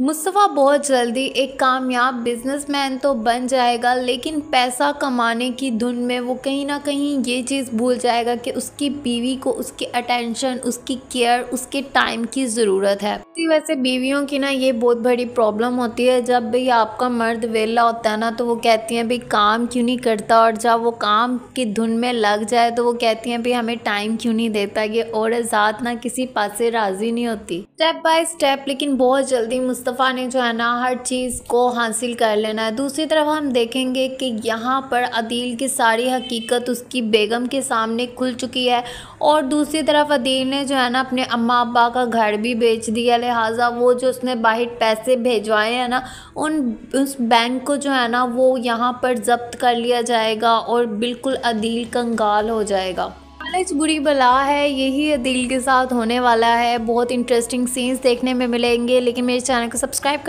मुस्तफ़ा बहुत जल्दी एक कामयाब बिजनेसमैन तो बन जाएगा लेकिन पैसा कमाने की धुन में वो कहीं ना कहीं ये चीज़ भूल जाएगा कि उसकी बीवी को उसकी अटेंशन उसकी केयर उसके टाइम की ज़रूरत है भी वैसे बीवियों की ना ये बहुत बड़ी प्रॉब्लम होती है जब भी आपका मर्द वेला होता है ना तो वो कहती हैं भाई काम क्यों नहीं करता और जब वो काम की धुन में लग जाए तो वो कहती हैं भाई हमें टाइम क्यों नहीं देता ये और ज़ात ना किसी पास से राज़ी नहीं होती स्टेप बाय स्टेप लेकिन बहुत जल्दी मुस्तफ़ा ने जो है ना हर चीज़ को हासिल कर लेना है दूसरी तरफ हम देखेंगे कि यहाँ पर अदील की सारी हकीकत उसकी बेगम के सामने खुल चुकी है और दूसरी तरफ अदील ने जो है ना अपने अम्मा अब्बा का घर भी बेच दिया लिहाजा वो जो उसने बाहर पैसे भेजवाए हैं ना उन उस बैंक को जो है ना वो यहाँ पर ज़ब्त कर लिया जाएगा और बिल्कुल अदील कंगाल हो जाएगा कॉलेज बुरी बला है यही अदील के साथ होने वाला है बहुत इंटरेस्टिंग सीन्स देखने में मिलेंगे लेकिन मेरे चैनल को सब्सक्राइब कर